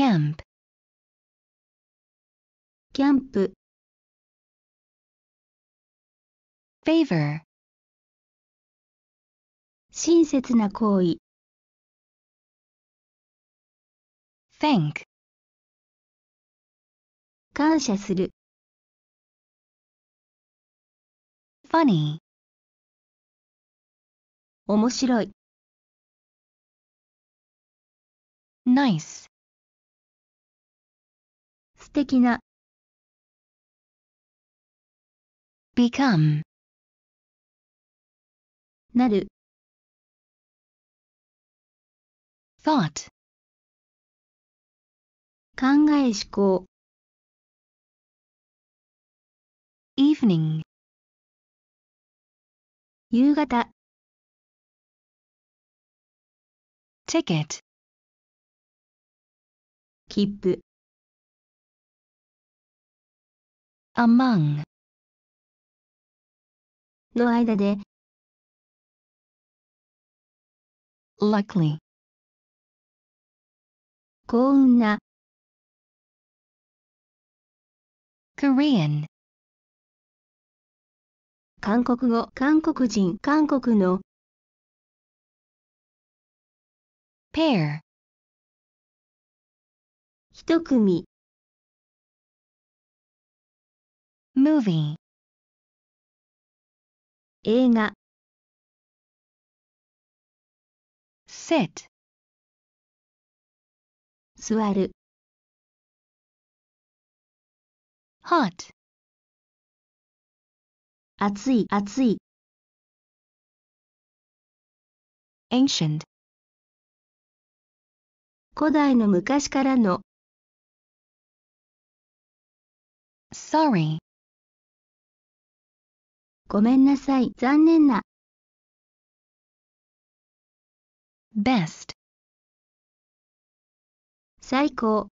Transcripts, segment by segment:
camp キャンプ favor 親切な行為 thank 感謝する funny 面白い nice 的な become なる thought 考え思考 evening 夕方 ticket 切符 among の間で likely 幸運な Korean 韓国語韓国人韓国の pair 一組 movie 映画 sit 座る hot 暑い暑い ancient 古代の昔からの sorry ごめんなさい、残念な。best 最高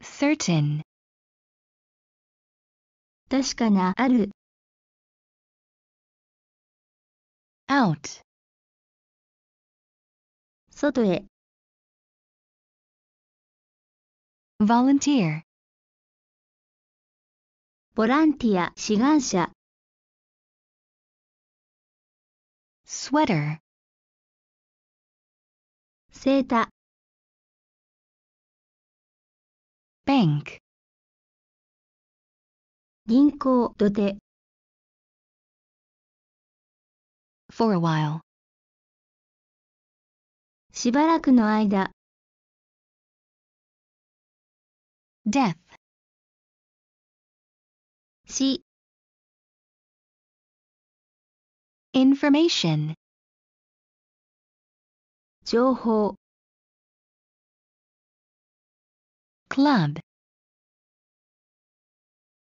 certain 確かな、ある out 外へ volunteer ボランティア、志願者。sweater セータ bank 銀行土手 for a while しばらくの間 death し information 情報 club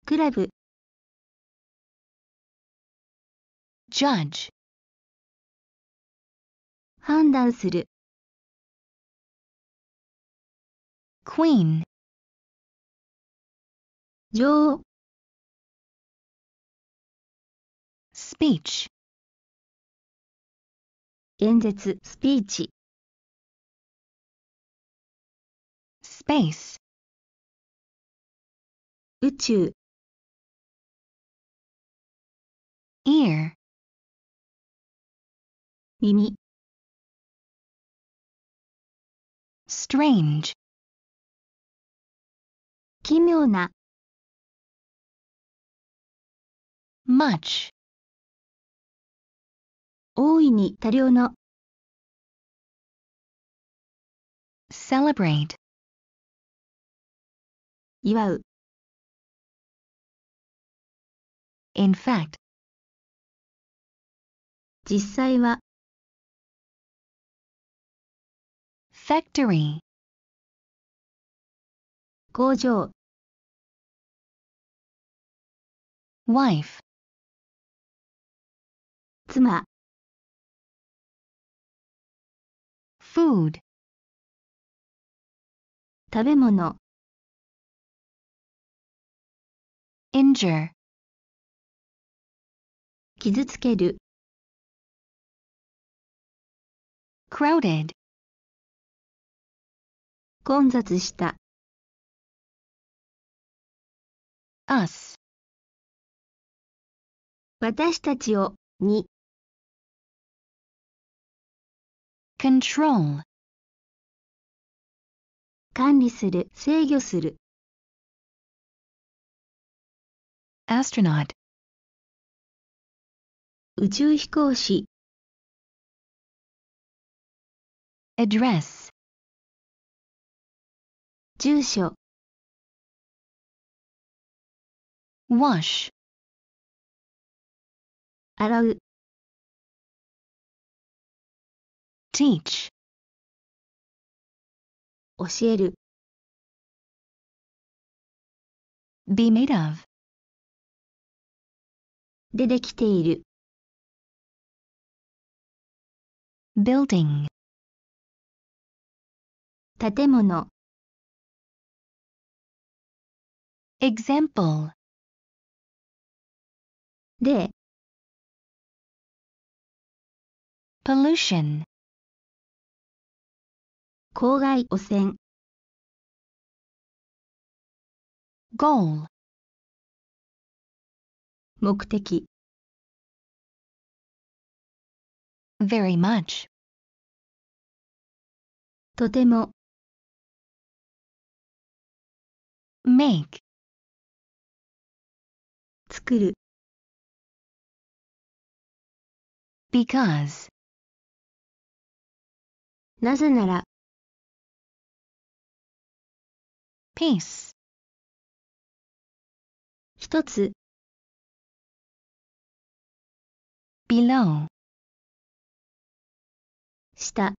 クラブ judge 判断する queen 女王スピーチ演説スピーチスペース宇宙 ear 耳ストレン n g e 奇妙な m u c 大いに多量の celebrate 祝う in fact 実際は factory 工場 wife 妻 food 食べ物 injure 傷つける crowded 混雑した us 私たちをに control 管理する、制御する。astronaut 宇宙飛行士 address 住所 wash 洗う teach 教える be made of でできている building 建物 example で pollution 郊外汚染 goal 目的 very much とても make 作る because なぜなら peace 一つ below 下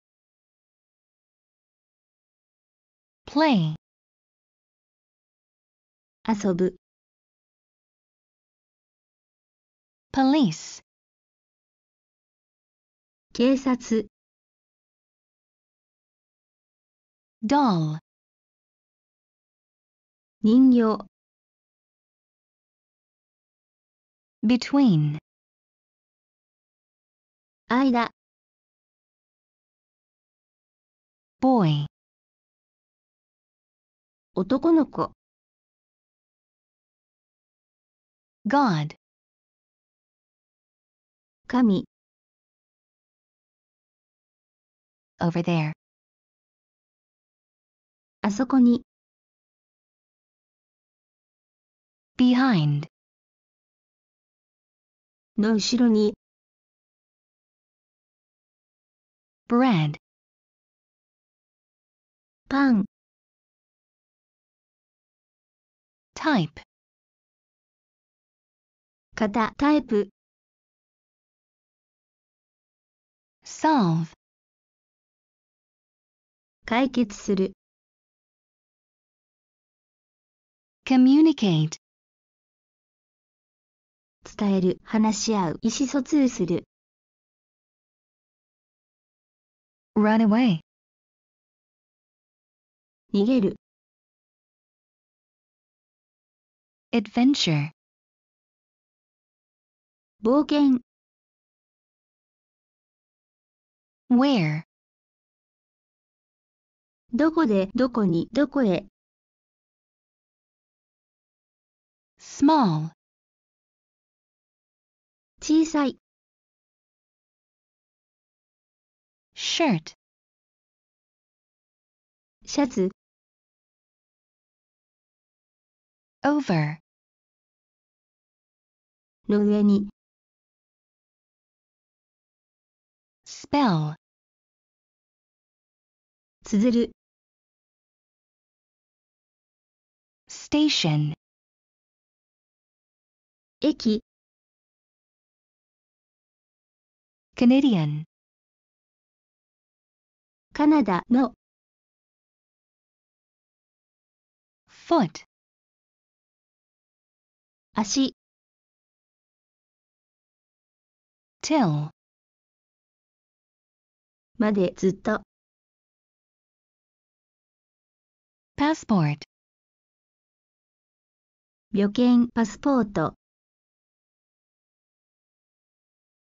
play 遊ぶ police 警察 doll 人形 between 間 boy 男の子 God 神 over there あそこに behind の後ろに bread パン type 型タイプ solve 解決する communicate 伝える、話し合う、意思疎通する。run away 逃げる adventure 冒険 where どこでどこにどこへ small 小さい。shirt シャツ over の上に spell 綴る station 駅 Canadian カナダの foot 足 till までずっと passport 旅券パスポート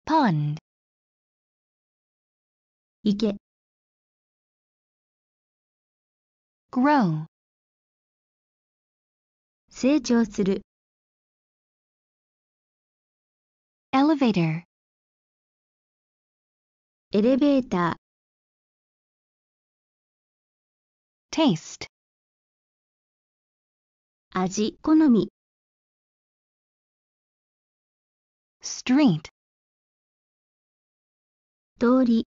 pond け。grow 成長する elevator エレベーター taste 味好み street 通り